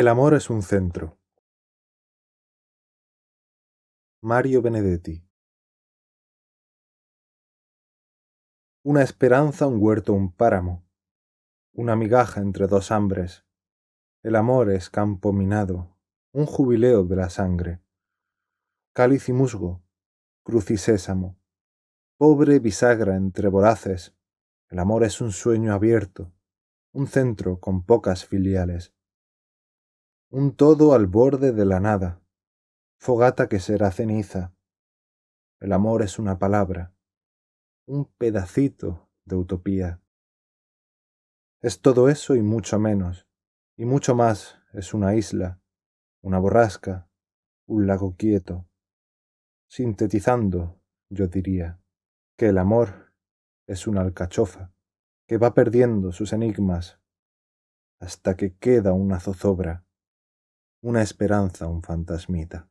El amor es un centro. Mario Benedetti. Una esperanza, un huerto, un páramo. Una migaja entre dos hambres. El amor es campo minado, un jubileo de la sangre. Cáliz y musgo, crucisésamo. Pobre bisagra entre voraces. El amor es un sueño abierto, un centro con pocas filiales un todo al borde de la nada, fogata que será ceniza. El amor es una palabra, un pedacito de utopía. Es todo eso y mucho menos, y mucho más es una isla, una borrasca, un lago quieto. Sintetizando, yo diría, que el amor es una alcachofa que va perdiendo sus enigmas hasta que queda una zozobra una esperanza, un fantasmita.